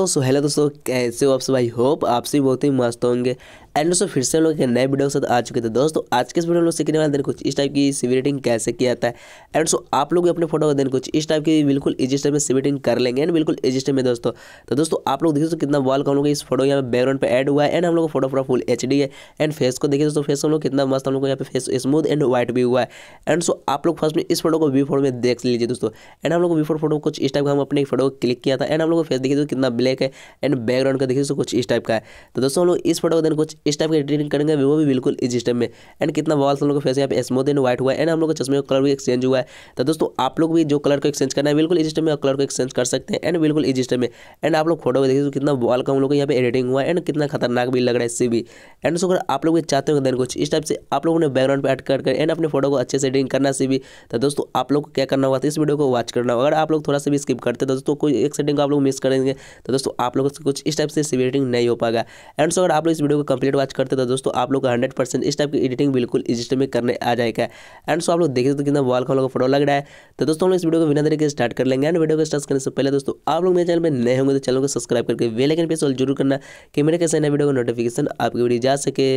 दोस्तों so hello दोस्तों कैसे हो आप सब आई होप आपसे बहुत ही मस्त होंगे एंड दोस्तों फिर से हम लोग नए वीडियो के साथ आ चुके थे तो दोस्तों आज के इस वीडियो में सीखने वाले दिन कुछ इस टाइप की सिविटिंग कैसे किया जाता है एंड सो आप लोग अपने फोटो का दिन कुछ इस टाइप की बिल्कुल इजी स्टेप में सिविटिंग कर लेंगे एंड बिल्कुल इजी स्टेप में दोस्तों तो दोस्तों आप लोग देखिए दोस्तों कितना वॉल का हम लोग इस फोटो यहाँ पर बैकग्राउंड पर एड हुआ है एंड हम लोग फोटो पूरा फुल एच है एंड फेस को देखिए दोस्तों फेस हम लोग कितना मस्त हम लोग यहाँ पे फेस स्मूथ एंड व्हाइट भी हुआ है एंड सो आप लोग फर्स्ट में इस फोटो को बिफोर में देख लीजिए दोस्तों एंड हम लोग फोर फोटो कुछ इस टाइप का हम अपने फोटो को क्लिक किया था एंड हम लोग फेस देखिए कितना ब्लैक है एंड बैकग्राउंड का देखिए दोस्तों कुछ इस टाइप का है तो दोस्तों हम लोग इस फोटो को दिन कुछ इस टाइप की एडिटिंग करेंगे वीवो भी बिल्कुल इस सिस्टम में एंड कितना वॉल्स हम लोग फेस यहाँ पे स्मूथ एंड व्हाइट हुआ है एंड हम लोग चश्मे का कलर भी एक्सचेंज हुआ है तो दोस्तों आप लोग भी जो कलर को एक्सचेंज करना है बिल्कुल इस सिस्टम में कलर को एक्सचेंज कर सकते हैं एंड बिल्कुल इस सिस्टम में एंड आप लोग फोटो में देखिए कितना वॉल का हम लोग यहाँ पे एडिटिंग हुआ है एंड कितना खतरनाक भी लग रहा है इससे भी एंड सो अगर आप लोग भी चाहते हो देन कुछ इस टाइप से आप लोगों ने बैकग्राउंड पर एड कर एंड अपने फोटो को अच्छे से एडिटिंग करना से भी तो दोस्तों आप लोग को क्या करना होगा इस वीडियो को वॉच करना होगा अगर आप लोग थोड़ा सा भी स्किप करते तो दोस्तों कोई एक सेटिंग को आप लोग मिस करेंगे तो दोस्तों आप लोग कुछ इस टाइप से सेटिंग नहीं हो पाएगा एंड सो अगर आप लोग इस वीडियो को कंप्लीट वीडियो वॉच करते तो दोस्तों आप लोग का हंड्रेड परसेंट इस टाइप की एडिटिंग बिल्कुल इस सिस्टम में करने आ जाएगा एंड सो आप लोग देखिए तो कितना वॉल का फोटो लग रहा है तो दोस्तों हम लोग इस वीडियो को बिना तरीके से स्टार्ट कर लेंगे एंड वीडियो को स्टार्ट करने से पहले दोस्तों आप लोग मेरे चैनल में नए होंगे तो चैनल को सब्सक्राइब करके वे लेकिन पे सॉल जरूर करना कि मेरे कैसे नए वीडियो का नोटिफिकेशन आपकी वीडियो जा सके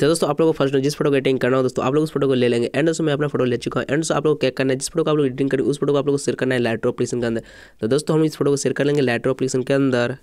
तो दोस्तों आप लोगों को फर्स्ट जिस फोटो को एडिटिंग करना हो दोस्तों आप लोग उस फोटो को ले लेंगे एंड दोस्तों मैं अपना फोटो ले चुका हूँ एंड दोस्तों आप लोग क्या करना है जिस फोटो को आप लोग एडिटिंग करें उस फोटो को आप लोग शेयर करना है लाइट्रो एप्लीकेशन के अंदर तो दोस्तों हम इस फोटो को शेयर कर लेंगे लाइट्रो एप्लीकेशन के अंदर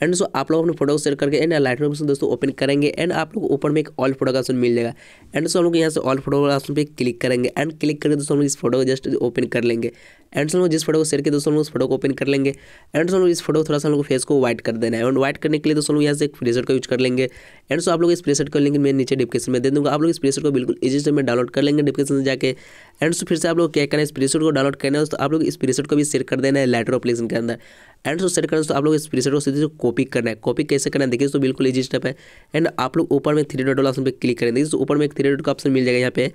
एंड दोस्तों आप लोग अपने फोटो को शेयर करके एंड लाइट ऑप्शन दोस्तों ओपन करेंगे एंड आप लोग ऊपर में एक ऑल फोटो का ऑप्शन मिल जाएगा एंड दोस्तों हम लोग यहाँ से ऑल फोटो का ऑप्शन पे क्लिक करेंगे एंड क्लिक करके दोस्तों हम लोग इस फोटो को जस्ट ओपन कर लेंगे एंड सो जिस फोटो को शेयर के दोस्तों हम लोग उस फोटो को ओपन कर लेंगे एंड दोस्तों इस फोटो को थोड़ा सा हम लोग फेस को व्हाइट कर देना है एंड व्हाइट करने के लिए दोस्तों हम लोग यहाँ से एक प्रेसर का यूज कर लेंगे एंड सो आप लोग इस प्रेसर का लेंगे मैं नीचे डिस्क्रिप्शन में दे दूँगा आप लोग इस प्रेसर को बिल्कुल इजी से में डाउनलोड कर लेंगे डिस्क्रिप्शन में जाकर एंड सो फिर से आप लोग क्या करना है इस प्रेसर को डाउनलोड करना है दोस्तों आप लोग इस प्रेसर को भी शेयर कर देना है लाइटर एप्लीकेशन के अंदर एंड सो शेयर करना तो आप लोग इस प्रेसर को सीधे कॉपी करना है कॉपी कैसे करना है देखिए तो बिल्कुल इजी स्टेप है एंड आप लोग ऊपर में थ्री डॉट वाला ऑप्शन पर क्लिक करें देखिए तो ऊपर में एक थ्री डॉट का ऑप्शन मिल जाएगा यहाँ पे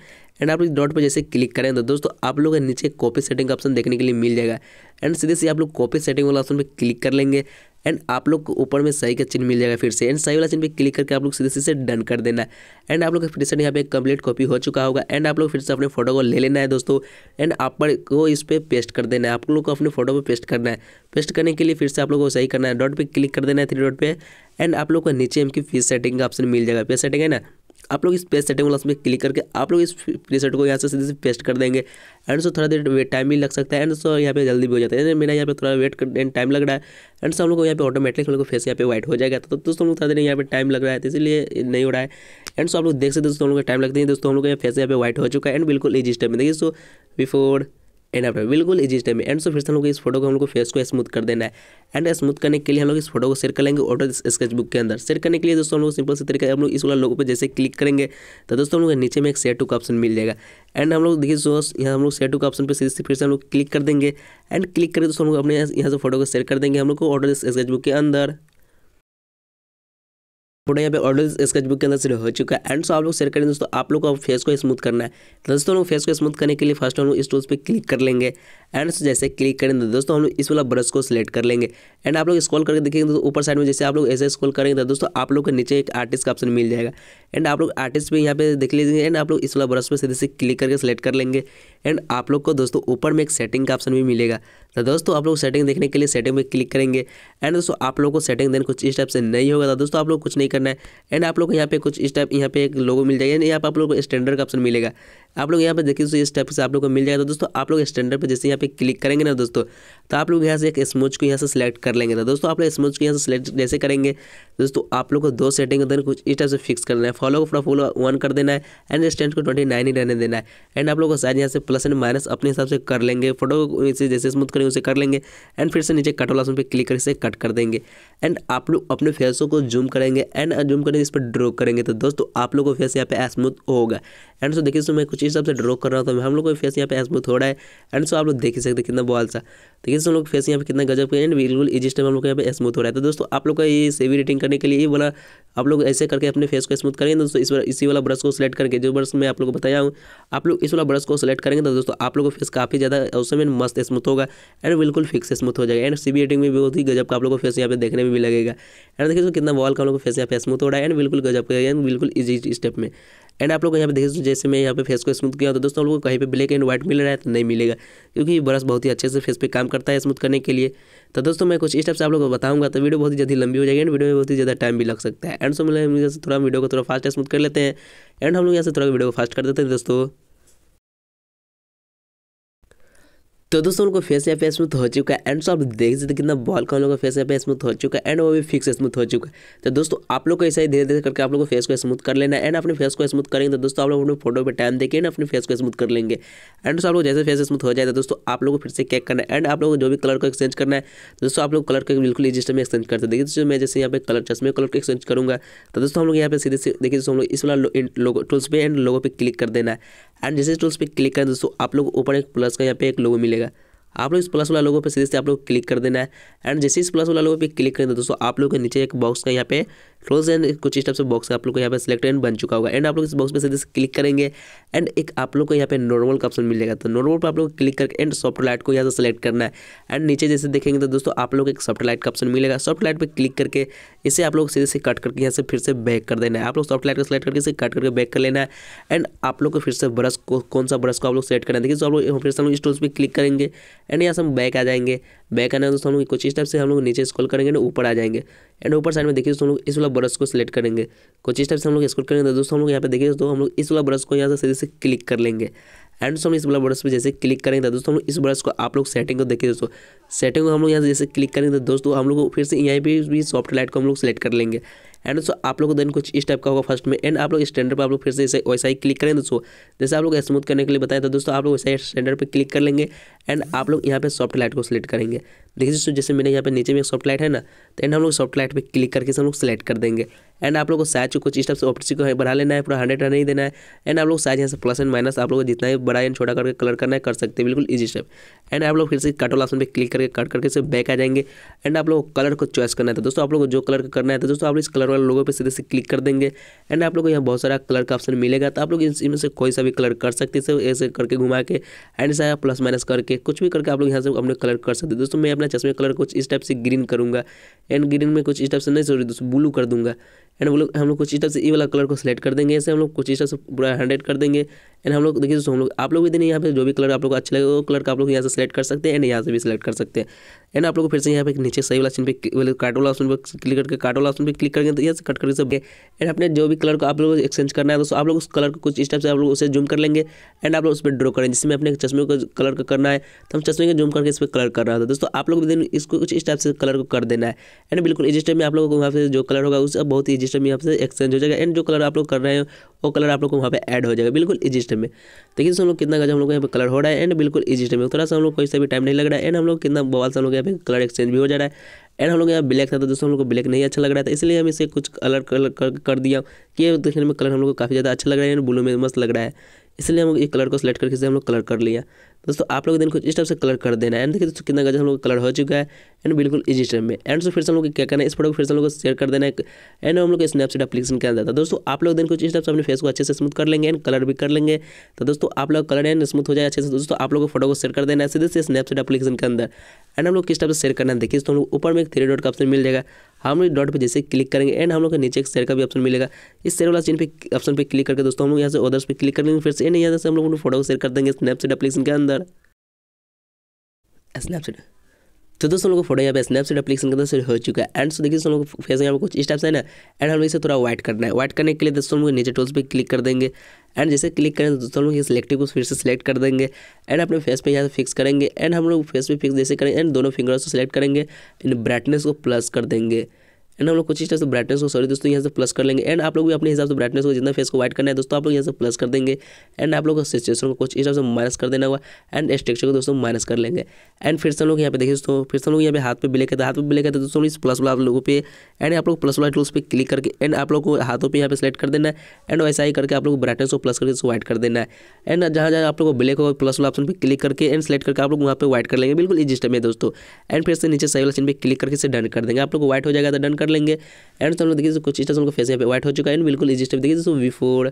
एंड आप लोग डॉट पर जैसे क्लिक करें तो दोस्तों आप लोग नीचे कॉपी सेटिंग का ऑप्शन देखने के लिए मिल जाएगा एंड सीधे से आप लोग कॉपी सेटिंग वाला ऑप्शन पर क्लिक कर लेंगे एंड आप लोग को ऊपर में सही का चिन्ह मिल जाएगा फिर से एंड सही वाला चिन्ह पे क्लिक करके आप लोग सीधे सीधे डन कर देना एंड आप लोग का फिर यहाँ पे कंप्लीट कॉपी हो चुका होगा एंड आप लोग फिर से अपने फोटो को ले लेना है दोस्तों एंड आप को इस पर पे पेस्ट कर देना है आप लोग को अपने फोटो पर पे पेस्ट करना है पेस्ट करने के लिए फिर से आप लोग को सही करना है डॉट पर क्लिक कर देना है थ्री डॉट पर एंड आप लोग को नीचे एम की फीस सेटिंग का ऑप्शन मिल जाएगा पे सेटिंग e है ना आप लोग इस पेस्ट सेटिंग वाला उसमें क्लिक करके आप लोग इस प्ले सेट को यहाँ से सीधे से पेस्ट कर देंगे एंड सो थोड़ा देर टाइम भी लग सकता है एंड सो यहाँ पे जल्दी भी हो जाता है मेरा यहाँ पे थोड़ा वेट एंड टाइम लग रहा है एंड सो हम लोग को यहाँ पे ऑटोमेटिक हम लोग फेस यहाँ पे वाइट हो जाएगा तो दोस्तों हम लोग थोड़ा देर यहाँ पे टाइम लग रहा है तो इसलिए नहीं हो रहा है एंड सो आप लोग देख सकते दोस्तों हम लोग का टाइम लगता है दोस्तों हम लोग यहाँ फेस यहाँ पे वाइट हो चुका है एंड बिल्कुल इजी स्टेप में देखिए सो बिफोर एंड यहाँ पर बिल्कुल इजी स्टेप में एंड सो फिर से हम लोग इस फोटो को हम लोग फेस को स्मूथ कर देना है एंड स्मूथ करने के लिए हम लोग इस फोटो को शेयर कर लेंगे ऑटो स्केच बुक के अंदर शेयर करने के लिए दोस्तों हम लोग सिंपल से तरीके हम लोग इस वाला लोगो पर जैसे क्लिक करेंगे तो दोस्तों हम लोग नीचे में एक सेट टू का ऑप्शन मिल जाएगा एंड हम लोग देखिए दोस्तों यहाँ हम लोग सेट टू का ऑप्शन पर सीधे से फिर से हम लोग क्लिक कर देंगे एंड क्लिक करके दोस्तों हम लोग अपने यहाँ से फोटो को शेयर कर देंगे हम लोग को ऑटो स्केच बुक के अंदर पूरा यहाँ पे ऑलरेडी स्केच बुक के अंदर से हो चुका है एंड सो आप लोग शेयर करें दोस्तों आप लोग को फेस को स्मूथ करना है दोस्तों हम लोग फेस को स्मूथ करने के लिए फर्स्ट हम लोग इस टूल्स पे क्लिक कर लेंगे एंड जैसे क्लिक करेंगे तो दोस्तों हम लोग इस वाला ब्रश को सिलेक्ट कर लेंगे एंड आप लोग स्क्रॉल करके देखेंगे दोस्तों ऊपर साइड में जैसे आप लोग ऐसे स्क्रॉल करेंगे तो दोस्तों आप लोग को नीचे एक आर्टिस्ट का ऑप्शन मिल जाएगा एंड आप लोग आर्टिस्ट भी यहाँ पे देख लीजिए एंड आप लोग इस वाला ब्रश पर सीधे से क्लिक करके सिलेक्ट कर लेंगे एंड आप लोग को दोस्तों ऊपर में एक सेटिंग का ऑप्शन भी मिलेगा तो दोस्तों आप लोग सेटिंग देखने के लिए सेटिंग में क्लिक करेंगे एंड दोस्तों आप लोग को सेटिंग देने कुछ इस टाइप से नहीं होगा तो दोस्तों आप लोग कुछ नहीं करना है एंड आप लोग यहाँ पे कुछ इस टाइप यहाँ पे एक लोगो मिल जाएगा यहाँ पर आप लोग को स्टैंडर्ड का ऑप्शन मिलेगा आप लोग यहाँ पे देखिए दोस्तों इस टाइप से आप लोग को मिल जाएगा तो दोस्तों आप लोग स्टैंडर्ड पर जैसे यहाँ पे क्लिक करेंगे ना दोस्तों तो आप लोग यहाँ से एक स्मोच को यहाँ से सिलेक्ट कर लेंगे ना दोस्तों आप लोग स्मोच को यहाँ से सिलेक्ट जैसे करेंगे दोस्तों आप लोग को दो सेटिंग उधर कुछ इस टाइप से फिक्स करना है फॉलो को पूरा फॉलो वन कर देना है एंड स्टैंड को ट्वेंटी नाइन ही रहने देना है एंड आप लोग को साइज यहाँ से प्लस एंड माइनस अपने हिसाब से कर लेंगे फोटो इसे जैसे स्मूथ करेंगे उसे कर लेंगे एंड फिर से नीचे कट वाला पर क्लिक करके कट कर देंगे एंड आप लोग अपने फेसों को जूम करेंगे एंड जूम करेंगे इस पर ड्रॉ करेंगे तो दोस्तों आप लोग को फेस यहाँ पे स्मूथ होगा एंड सो देखिए मैं कुछ हिसाब से ड्रो कर रहा था तो मैं हम लोग का फेस यहाँ पे एस बहुत थोड़ा है एंड सो आप लोग देख ही सकते कितना बॉल सा तो देखिए हम लोग फेस यहाँ पे कितना गजब का एंड बिल्कुल इजी स्टेप हम लोग यहाँ पे स्मूथ हो रहा है तो दोस्तों आप लोग का ये सेवी रेटिंग करने के लिए ये वाला आप लोग ऐसे करके अपने फेस को स्मूथ करेंगे दोस्तों इस इसी वाला ब्रश को सिलेक्ट करके जो ब्रश मैं आप लोग को बताया हूँ आप लोग इस वाला ब्रश को सिलेक्ट करेंगे तो दोस्तों आप लोग का फेस काफ़ी ज़्यादा उसमें समय मस्त स्मूथ होगा एंड बिल्कुल फिक्स स्मूथ हो जाएगा एंड सीवी रेटिंग में भी बहुत ही गजब का आप लोग को फेस यहाँ पे देखने में भी लगेगा एंड देखिए कितना बॉल का हम लोग फेस यहाँ पे स्मूथ हो रहा है एंड बिल्कुल गजब का एंड बिल्कुल ईजी स्टेप में एंड आप लोग यहाँ पे देख सकते हो जैसे मैं यहाँ पे फेस को स्मूथ किया तो दोस्तों आप लोग को कहीं पे ब्लैक एंड व्हाइट मिल रहा है तो नहीं मिलेगा क्योंकि ये ब्रश बहुत ही अच्छे से फेस पे काम करता है स्मूथ करने के लिए तो दोस्तों मैं कुछ से आप लोगों को बताऊंगा तो वीडियो बहुत ही जल्दी लंबी हो जाएगी एंड वीडियो में बहुत ही ज़्यादा टाइम भी लग सकता है एंड सो मिले थोड़ा वीडियो को थोड़ा फास्ट स्मूथ कर लेते हैं एंड हम लोग यहाँ से थोड़ा वीडियो को फास्ट कर देते हैं दोस्तों तो दोस्तों उनको फेस या फेस स्मूथ हो चुका है एंड सो तो आप देख सकते कितना बॉल का उन लोगों का फेस या फेस स्मूथ हो चुका है एंड वो भी फिक्स स्मूथ हो चुका है तो दोस्तों आप लोग को ऐसा ही धीरे धीरे करके आप लोग को फेस को स्मूथ कर लेना है एंड अपने फेस को स्मूथ करेंगे तो दोस्तों आप लोग अपने फोटो पर टाइम देके एंड अपने फेस को स्मूथ कर लेंगे एंड सो आप लोग जैसे फेस स्मूथ हो जाएगा दोस्तों आप लोग तो को फिर से चेक करना है एंड आप लोग जो भी कलर को एक्सचेंज करना है दोस्तों आप लोग कलर को बिल्कुल रजिस्टर में एक्सचेंज करते देखिए दोस्तों मैं जैसे यहाँ पे कलर चश्मे कलर को एक्सचेंज करूँगा तो दोस्तों हम लोग यहाँ पे सीधे से देखिए दोस्तों हम लोग इस वाला लोगो टूल्स पे एंड लोगों पर क्लिक कर देना है एंड जैसे टूल्स पर क्लिक करें दोस्तों आप लोग ऊपर एक प्लस का यहाँ पे एक लोगो मिलेगा मिलेगा आप लोग इस प्लस वाला लोगों पे सीधे से आप लोग क्लिक कर देना है एंड जैसे इस प्लस वाला लोगों पे क्लिक करेंगे दोस्तों आप लोग के नीचे एक बॉक्स का यहाँ पे क्लोज एंड कुछ इस टाइप से बॉक्स का आप लोग को यहाँ पे सिलेक्ट एंड बन चुका होगा एंड आप लोग इस बॉक्स पे सीधे से क्लिक करेंगे एंड एक आप लोग को यहाँ पे नॉर्मल का ऑप्शन मिल जाएगा तो नॉर्मल पर आप लोग क्लिक करके एंड सॉफ्ट लाइट को यहाँ से सेलेक्ट करना है एंड नीचे जैसे देखेंगे तो दोस्तों आप लोग एक सॉफ्ट लाइट का ऑप्शन मिलेगा सॉफ्ट लाइट पर क्लिक करके इसे आप लोग सीधे से कट करके यहाँ से फिर से बैक कर देना है आप लोग सॉफ्ट लाइट को सिलेक्ट करके इसे कट करके बैक कर लेना है एंड आप लोग को फिर से ब्रश को कौन सा ब्रश को आप लोग सेलेक्ट करना है देखिए तो आप लोग फिर से हम लोग पर क्लिक करेंगे एंड यहाँ से हम बैक आ जाएंगे बैक आना है दोस्तों हम लोग कुछ इस टाइप से हम लोग नीचे स्क्रॉल करेंगे ना ऊपर आ जाएंगे एंड ऊपर साइड में देखिए दोस्तों हम लोग इस वाला ब्रश को सिलेक्ट करेंगे कुछ इस टाइप से हम लोग स्क्रॉल करेंगे तो दोस्तों हम लोग यहाँ पे देखिए दोस्तों हम लोग इस वाला ब्रश को यहाँ से सीधे से क्लिक कर लेंगे एंड दोस्तों हम इस वाला ब्रश पर जैसे क्लिक करेंगे तो दोस्तों हम लोग इस ब्रश को आप लोग सेटिंग को देखिए दोस्तों सेटिंग को हम लोग यहाँ से जैसे क्लिक करेंगे तो दोस्तों हम लोग फिर से यहाँ पे भी सॉफ्ट लाइट को हम लोग सेलेक्ट कर लेंगे एंड दोस्तों आप लोग को देन कुछ इस टाइप का होगा फर्स्ट में एंड आप लोग स्टैंडर्ड पर आप लोग फिर से इसे वैसा ही क्लिक करें दोस्तों जैसे आप लोग स्मूथ करने के लिए बताया था दोस्तों आप लोग वैसा ही स्टैंडर्ड पर क्लिक कर लेंगे एंड आप लोग यहाँ पे सॉफ्ट लाइट को सिलेक्ट करेंगे देखिए दोस्तों जैसे मैंने यहाँ पे नीचे में एक सॉफ्ट लाइट है ना तो एंड हम लोग सॉफ्ट लाइट पर क्लिक करके हम लोग सेलेक्ट कर देंगे एंड आप लोग को साइज को कुछ इस से ऑप्टिक्स को बढ़ा लेना है पूरा हंड्रेड नहीं देना है एंड आप लोग साइज यहाँ से प्लस एंड माइनस आप लोग जितना भी बड़ा एंड छोटा करके कलर करना है कर सकते हैं बिल्कुल ईजी स्टेप एंड आप लोग फिर से कटोल ऑप्शन पर क्लिक करके कट करके से बैक आ जाएंगे एंड आप लोग कलर को चॉइस करना है दोस्तों आप लोग को जो कलर करना है तो दोस्तों आप तो इस कलर वाले लोगों पर सीधे से क्लिक कर देंगे एंड आप लोग को यहाँ बहुत सारा कलर का ऑप्शन मिलेगा तो आप लोग इसमें से कोई सा भी कलर कर सकते हैं ऐसे करके घुमा के एंड ऐसा प्लस माइनस करके कुछ भी करके आप लोग यहाँ से अपने कलर कर सकते दोस्तों मैं अपना चश्मे कलर कुछ इस टाइप से ग्रीन करूँगा एंड ग्रीन में कुछ इस टाइप से नहीं सोच दोस्तों ब्लू कर दूँगा एंड हम लोग हम लोग कुछ इस तरह से ई वाला कलर को सिलेक्ट कर देंगे ऐसे हम लोग कुछ इस तरह से पूरा हंड्रेड कर देंगे एंड हम लोग देखिए दोस्तों हम लोग आप लोग भी देखिए यहाँ पे जो भी कलर आप लोग अच्छा लगेगा वो कलर का आप लोग यहाँ से सिलेक्ट कर सकते हैं एंड यहाँ से भी सिलेक्ट कर सकते हैं एंड आप लोग फिर से यहाँ पे नीचे सही वाला सीन पे काटो वाला ऑप्शन पर क्लिक करके काट वाला ऑप्शन पर क्लिक करेंगे तो यहाँ से कट करके सब एंड अपने जो भी कलर को आप लोग एक्सचेंज करना है दोस्तों आप लोग उस कलर को कुछ इस टाइप से आप लोग उसे जूम कर लेंगे एंड आप लोग उस पर ड्रॉ करें जिसमें अपने चश्मे को कलर का करना है तो हम चश्मे को जूम करके इस पर कलर कर रहा था दोस्तों आप लोग भी इसको कुछ इस टाइप से कलर को कर देना है एंड बिल्कुल इस टाइप में आप लोगों को वहाँ पर जो कलर होगा उस बहुत ही सिस्टम में से एक्सचेंज हो जाएगा एंड जो कलर आप लोग कर रहे हैं वो कलर आप लोग को वहाँ पे ऐड हो जाएगा बिल्कुल इजी सिस्टम में देखिए हम लोग कितना गजब हम लोग यहाँ पे कलर हो रहा है एंड बिल्कुल इजी सिस्टम में थोड़ा सा हम लोग कोई सा भी टाइम नहीं लग रहा है एंड हम लोग कितना बवाल से हम लोग यहाँ पे कलर एक्सचेंज भी हो जा रहा है एंड हम लोग यहाँ ब्लैक था तो दोस्तों हम लोग को ब्लैक नहीं अच्छा लग रहा था इसलिए हम इसे कुछ कलर कलर कर दिया कि देखने में कलर हम लोग को काफ़ी ज़्यादा अच्छा लग रहा है एंड ब्लू में मस्त लग रहा है इसलिए हम ये कलर को सेलेक्ट करके हम लोग कलर कर लिया दोस्तों आप लोग दिन कुछ इस टाइप से कलर कर देना एंड देखिए दोस्तों कितना गजब हम लोग कलर हो चुका है एंड बिल्कुल इजी टाइम में एंड सो फिर से हम लोग क्या करना है इस फोटो को फिर से हम लोग शेयर कर देना है एंड हम लोग स्नैपचैट अपलीकेशन के अंदर था दोस्तों आप लोग दिन कुछ इस टाइप से अपने फेस को अच्छे से स्मूथ कर लेंगे एंड कलर भी कर लेंगे तो दोस्तों आप लोग कलर एंड स्मूथ हो जाए अच्छे से दोस्तों आप लोग को फोटो को शेयर कर देना है सीधे से स्नैपचैट अपलीकेशन के अंदर एंड हम लोग किस टाइप से शेयर करना है देखिए दोस्तों ऊपर में एक थ्री डॉट का ऑप्शन मिल जाएगा हम लोग डॉट पर जैसे क्लिक करेंगे एंड हम लोग के नीचे एक शेयर का भी ऑप्शन मिलेगा इस शेयर वाला चीन पे ऑप्शन पे क्लिक करके दोस्तों हम लोग यहाँ से ऑर्डर पर क्लिक कर लेंगे फिर से एंड यहाँ से हम लोग फोटो को शेयर कर देंगे स्नैपचैट अपलीकेशन के अंदर यार स्नैपचैट तो दोस्तों लोगों को फोटो यहाँ पे स्नैपचैट एप्लीकेशन के अंदर हो चुका है एंड सो देखिए दोस्तों लोगों को फेस यहाँ पर कुछ स्टेप्स है ना एंड हम इसे थोड़ा व्हाइट करना है व्हाइट करने के लिए दोस्तों लोग नीचे टूल्स पे क्लिक कर देंगे एंड जैसे क्लिक करें तो दोस्तों लोग ये सिलेक्टिव को फिर से सिलेक्ट कर देंगे एंड अपने फेस पे यहाँ से फिक्स करेंगे एंड हम लोग फेस पे फिक्स जैसे करेंगे एंड दोनों फिंगर्स को सिलेक्ट करेंगे एंड ब्राइटनेस को प्लस कर देंगे एंड हम लोग कुछ इस तरह से ब्राइटनेस को सॉरी दोस्तों यहाँ से प्लस कर लेंगे एंड आप लोग भी अपने हिसाब से ब्राइटनेस को जितना फेस को वाइट करना है दोस्तों आप लोग यहाँ से प्लस कर देंगे एंड आप लोग सिचुएशन को कुछ इस तरह से माइनस कर देना होगा एंड स्ट्रक्चर को दोस्तों माइनस कर लेंगे एंड फिर से लोग यहाँ पे देखिए दोस्तों फिर से लोग यहाँ पे हाथ पे ब्लैक है हाथ पे ब्लैक है दोस्तों इस प्लस वाला आप लोगों पर एंड आप लोग प्लस वाला टूल्स पर क्लिक करके एंड आप लोग को हाथों पर यहाँ पे सेलेक्ट कर देना है एंड वैसा ही करके आप लोग ब्राइटनेस को प्लस करके उसको वाइट कर देना है एंड जहाँ जहाँ आप लोग को ब्लैक होगा प्लस वाला ऑप्शन पर क्लिक करके एंड सेलेक्ट करके आप लोग वहाँ पर व्हाइट कर लेंगे बिल्कुल इस स्टेप है दोस्तों एंड फिर से नीचे सही वाला चीन पर क्लिक करके इसे डन कर देंगे आप लोग को हो जाएगा तो डन कर कर लेंगे एंड तो हम लोग देखिए तो कुछ चीज़ हम लोग फेस यहाँ पे व्हाइट हो चुका है बिल्कुल इजी स्टेप देखिए दोस्तों बिफोर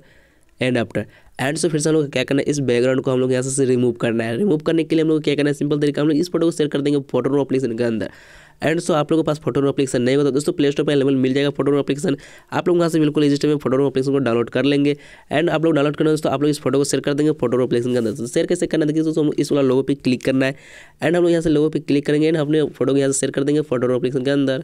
एंड आफ्टर एंड से फिर से हम लोग क्या करना है इस बैकग्राउंड को हम लोग यहाँ से रिमूव करना है रिमूव करने के लिए हम लोग क्या करना है सिंपल तरीका हम लोग इस फोटो को शेयर कर देंगे फोटो एप्लीकेशन के अंदर एंड सो आप लोगों के पास फोटो एप्लीकेशन नहीं होता तो दोस्तों प्ले स्टोर पर अवेलेबल मिल जाएगा फोटो एप्लीकेशन आप लोग वहाँ से बिल्कुल रजिस्टर में फोटो एप्लीकेशन को डाउनलोड कर लेंगे एंड आप लोग डाउनलोड करना दोस्तों आप लोग इस फोटो को शेयर कर देंगे फोटो एप्लीकेशन के अंदर शेयर तो कैसे करना देखिए दोस्तों इस वाला लोगों पर क्लिक करना है एंड हम लोग यहाँ से लोगों पर क्लिक करेंगे एंड अपने फोटो को यहाँ से शेयर कर देंगे फोटो एप्लीकेशन के अंदर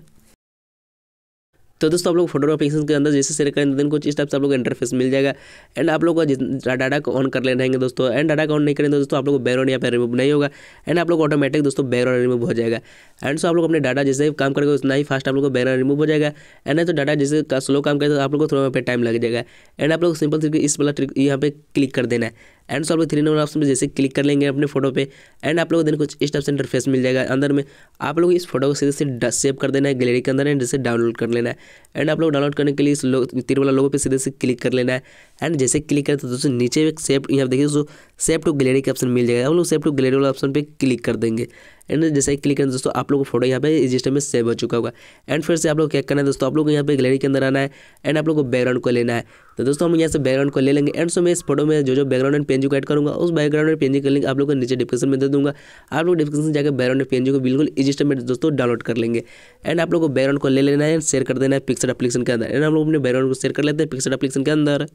तो दोस्तों आप लोग फोटो के अंदर जैसे शेयर करेंगे दिन कुछ इस टाइप से आप लोग इंटरफेस मिल जाएगा एंड आप लोग का डाटा को ऑन कर ले रहेंगे दोस्तों एंड डाटा को ऑन नहीं करेंगे तो दोस्तों आप लोग को बैकग्राउंड यहाँ पर रिमूव नहीं होगा एंड आप लोग ऑटोमेटिक दोस्तों बैकग्राउंड रिमूव हो जाएगा एंड सो आप लोग अपने डाटा जैसे काम करेंगे उतना ही फास्ट तो तो आप लोग को बैकग्राउंड रिमूव हो जाएगा एंड नहीं तो डाटा जैसे स्लो काम करेगा तो आप लोग को थोड़ा टाइम लग जाएगा एंड आप लोग सिंपल तरीके इस वाला ट्रिक यहाँ पे क्लिक कर देना है and solve three number option पर जैसे क्लिक कर लेंगे अपने फोटो पे एंड आप लोगों को देने कुछ इस टाइप से इंटरफेस मिल जाएगा अंदर में आप लोग इस फोटो को सीधे से सेव कर देना है गैलरी के अंदर एंड जैसे डाउनलोड कर लेना है एंड आप लोग डाउनलोड करने के लिए इस तीन तीर वाला लोगों पर सीधे से क्लिक कर लेना है एंड जैसे क्लिक करें तो दोस्तों नीचे एक सेव यहाँ देखिए दोस्तों सेव टू गैलरी का ऑप्शन मिल जाएगा हम लोग सेव टू गैलरी वाला ऑप्शन पर क्लिक कर देंगे एंड जैसे ही क्लिक करें दोस्तों आप लोग फोटो यहाँ पे रजिस्टर में सेव हो चुका होगा एंड फिर से आप लोग क्या करना है दोस्तों आप लोग यहाँ पे गैलरी के अंदर आना है एंड आप लोग को बैकग्राउंड को लेना है तो दोस्तों हम यहाँ से बैकग्राउंड को ले लेंगे एंड सो मैं इस फोटो में जो जो बैकग्राउंड एंड पेंजी को एड करूँगा उस बैकग्राउंड एंड पेंजी का लिंक आप लोग को नीचे डिस्क्रिप्शन में दे दूँगा आप लोग डिस्क्रिप्शन जाकर बैकग्राउंड एंड पेंजी को बिल्कुल रजिस्टर में दोस्तों डाउनलोड कर लेंगे एंड आप लोग को बैकग्राउंड को ले लेना है एंड शेयर कर देना है पिक्सर एप्लीकेशन के अंदर एंड हम लोग अपने बैकग्राउंड को शेयर कर लेते हैं पिक्सर एप्लीकेशन के अंदर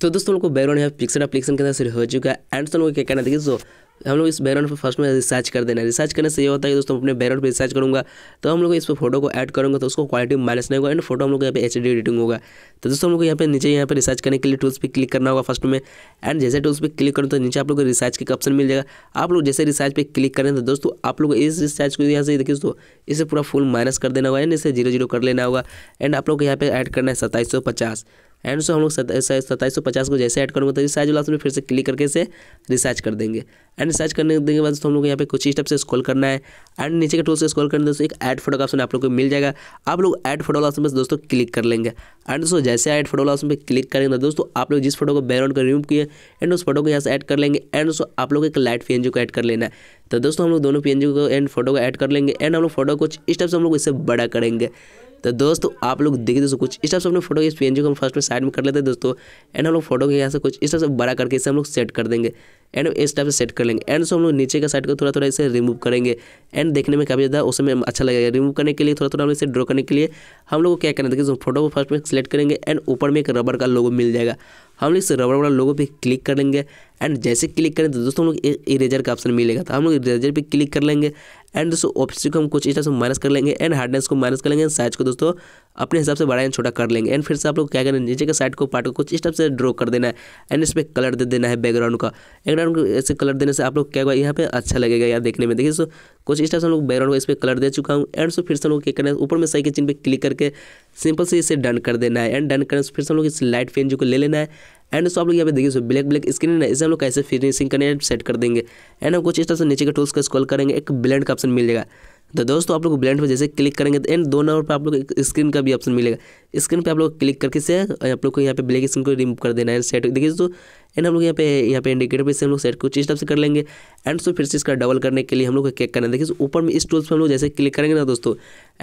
तो दोस्तों लोग को बैकग्राउंड यहाँ पिक्सर एप्लीकेशन के अंदर शेयर हो चुका है एंड तो लोगों को क्या कहना देखिए दोस्तों हम लोग इस बैकग्राउंड पर फर्स्ट में रिसर्च कर देना रिसर्च करने से ये होता है कि दोस्तों अपने बैकग्राउंड पर रिसर्च करूँगा तो हम लोग इस पर फोटो को ऐड करूँगा तो उसको क्वालिटी माइनस नहीं होगा एंड फोटो हम लोग यहाँ पे एच एडिटिंग होगा तो दोस्तों हम लोग यहाँ पे नीचे यहाँ पर रिसर्च करने के लिए टूल्स पर क्लिक करना होगा फर्स्ट में एंड जैसे टूल्स पर क्लिक करूँ तो नीचे आप लोग को रिसर्च का ऑप्शन मिल जाएगा आप लोग जैसे रिसर्च पर क्लिक करें तो दोस्तों आप लोग इस रिसर्च को यहाँ से देखिए दोस्तों इसे पूरा फुल माइनस कर देना होगा एंड इसे जीरो जीरो कर लेना होगा एंड आप लोग को यहाँ पर ऐड करना है सत्ताईस एंड सो हम लोग सत्ताईस सौ पचास को जैसे ऐड करूँगा तो साइज वाला उसमें फिर से क्लिक करके इसे रिसार्ज कर देंगे एंड रिसार्ज करने देने के बाद तो हम लोग यहाँ पे कुछ स्टेप से स्कॉल करना है एंड नीचे के टूल से स्कॉल करने दोस्तों एक ऐड फोटो का ऑप्शन आप लोग को मिल जाएगा आप लोग ऐड फोटो वाला ऑप्शन दोस्तों क्लिक कर लेंगे एंड दोस्तों जैसे ऐड फोटो वाला ऑप्शन पर क्लिक करेंगे तो दोस्तों आप लोग जिस फोटो को बैकग्राउंड का रिमूव किए एंड उस फोटो को यहाँ से ऐड कर लेंगे एंड दोस्तों आप लोग एक लाइट पी को ऐड कर लेना है तो दोस्तों हम लोग दोनों पी को एंड फोटो को ऐड कर लेंगे एंड हम लोग फोटो कुछ स्टेप से हम लोग इसे बड़ा करेंगे तो दोस्तों आप लोग देखिए दोस्तों कुछ इस टाइप से अपने फोटो इस पी को हम फर्स्ट में साइड में कर लेते हैं दोस्तों एंड हम लोग फोटो के यहाँ से कुछ इस टाइप से बड़ा करके इसे हम लोग सेट कर देंगे एंड इस टाइप से सेट कर लेंगे एंड सो हम लोग नीचे का साइड को थोड़ा थोड़ा इसे रिमूव करेंगे एंड देखने में काफ़ी ज़्यादा उसमें अच्छा लगेगा रिमूव करने के लिए थोड़ा थोड़ा हम इसे ड्रॉ करने के लिए हम लोग को क्या करना देखिए फोटो को फर्स्ट में सेलेक्ट करेंगे एंड ऊपर में एक रबर का लोगो मिल जाएगा हम लोग इस रबर वाला लोगो पर क्लिक कर लेंगे एंड जैसे क्लिक करें तो दोस्तों हम लोग इरेजर का ऑप्शन मिलेगा तो हम लोग इरेजर पर क्लिक कर लेंगे एंड दोस्तों ऑप्शन को हम कुछ इस तरह से माइनस कर लेंगे एंड हार्डनेस को माइनस कर लेंगे साइज को दोस्तों अपने हिसाब से बड़ा एंड छोटा कर लेंगे एंड फिर से आप लोग क्या करना नीचे के साइड को पार्ट को कुछ इस टाइप से ड्रॉ कर देना है एंड इस पर कलर दे देना है बैकग्राउंड का बैकग्राउंड को ऐसे कलर देने से आप लोग क्या होगा यहाँ पे अच्छा लगेगा यार देखने में देखिए सो कुछ इस टाइप से हम लोग बैकग्राउंड को इस पर कलर दे चुका हूँ एंड सो फिर से हम लोग क्या करना है ऊपर में सही के चिन्ह पर क्लिक करके सिंपल से इसे डन कर देना है एंड डन करने से फिर से हम लोग इस लाइट फेंज जो को ले लेना है एंड सो आप लोग यहाँ पे देखिए सो ब्लैक ब्लैक स्क्रीन है इसे हम लोग कैसे फिनिशिंग करने सेट कर देंगे एंड हम कुछ इस तरह से नीचे के टूल्स का स्क्रॉल करेंगे एक ब्लेंड का ऑप्शन मिल जाएगा तो दोस्तों आप लोग ब्लेंड पर जैसे क्लिक करेंगे तो एंड दो नंबर पर आप लोग स्क्रीन का भी ऑप्शन मिलेगा स्क्रीन पे आप लोग क्लिक करके से आप लोग को यहाँ पे ब्लैक स्क्रीन को रिमूव कर देना है सेट देखिए दोस्तों एंड हम लोग यहाँ पे यहाँ पे इंडिकेटर पे से हम लोग सेट कुछ इस टाइप से कर लेंगे एंड सो फिर से इसका डबल करने के लिए हम लोग को क्लिक करना है देखिए ऊपर में इस टूल्स पर हम लोग जैसे क्लिक करेंगे ना दोस्तों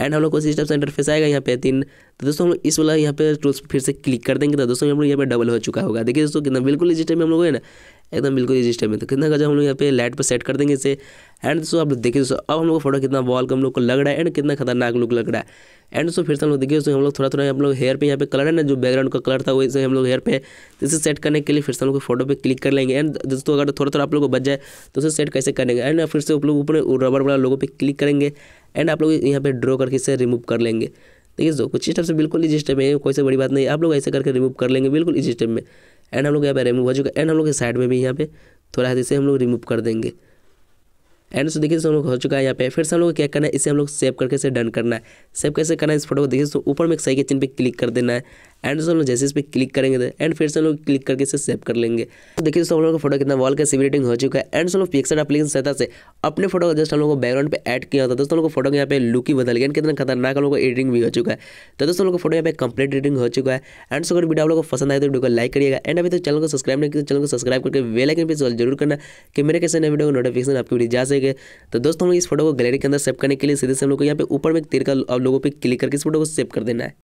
एंड हम लोग को इस टाइप से इंटरफेस आएगा यहाँ पे तीन तो दोस्तों हम लोग इस वाला यहाँ पे टूल्स पर फिर से क्लिक कर देंगे तो दोस्तों हम लोग यहाँ पे डबल हो चुका होगा देखिए दोस्तों कितना बिल्कुल इस टाइम हम लोग है ना एकदम बिल्कुल इजी स्टेप में तो कितना गजा हम लोग यहाँ पे लाइट पर सेट कर देंगे इसे एंड सो आप देखिए दोस्तों अब हम लोग को फोटो कितना बॉल का हम लोग को लग रहा है एंड कितना खतरनाक लुक लग रहा है एंड सो फिर से हम लोग देखिए दोस्तों हम लोग थोड़ा थोड़ा हम लोग हेयर पे यहाँ पे कलर है ना जो बैकग्राउंड का कलर था से हम लोग हेयर पे तो इसे सेट करने के लिए फिर से हम लोग फोटो पे क्लिक कर लेंगे एंड दोस्तों अगर थोड़ा थोड़ा आप लोग को बच जाए तो उसे सेट कैसे करेंगे एंड फिर से आप लोग ऊपर रबर वाला लोगों पर क्लिक करेंगे एंड आप लोग यहाँ पे ड्रॉ करके इसे रिमूव कर लेंगे देखिए जो कुछ स्टेप से बिल्कुल इजी स्टेप है कोई से बड़ी बात नहीं आप लोग ऐसे करके रिमूव कर लेंगे बिल्कुल इजी स्टेप में एंड हम लोग यहाँ पे रिमूव हो चुका एंड हम लोग के साइड में भी यहाँ पे थोड़ा हाथ इसे हम लोग रिमूव कर देंगे एंड सो देखिए हम लोग हो चुका है यहाँ पे फिर से हम लोग क्या करना है इसे हम लोग सेव करके से डन करना है सेव कैसे करना है इस फोटो को देखिए तो ऊपर में एक सही के चिन्ह पर क्लिक कर देना है एंड दोस्तों लोग जैसे इस पर क्लिक करेंगे एंड तो, फिर से लोग क्लिक करके इसे सेव कर लेंगे तो देखिए दोस्तों हम लोग का फोटो कितना वॉल का सिविलिटिंग हो चुका है एंड दोस्तों पिक्सल एप्लीकेशन सहायता से अपने फोटो का जस्ट हम लोग को बैकग्राउंड पे ऐड किया होता है दोस्तों लोग को फोटो यहाँ पे लुक ही बदल गया कितना खतरनाक हम लोग को एडिटिंग भी हो चुका है तो दोस्तों लोग फोटो यहाँ पे कंप्लीट एडिटिंग हो चुका है एंड सो अगर वीडियो आप लोग को पसंद आए तो वीडियो को लाइक करिएगा एंड अभी तो चैनल को सब्सक्राइब नहीं किया चैनल को सब्सक्राइब करके वेलाइकन पे जरूर करना कि मेरे कैसे नए वीडियो को नोटिफिकेशन आपकी वीडियो जा सके तो दोस्तों हम इस फोटो को गैलरी के अंदर सेव करने के लिए सीधे से हम लोग को यहाँ पे ऊपर में तिरका का आप लोगों पर क्लिक करके इस फोटो को सेव कर देना है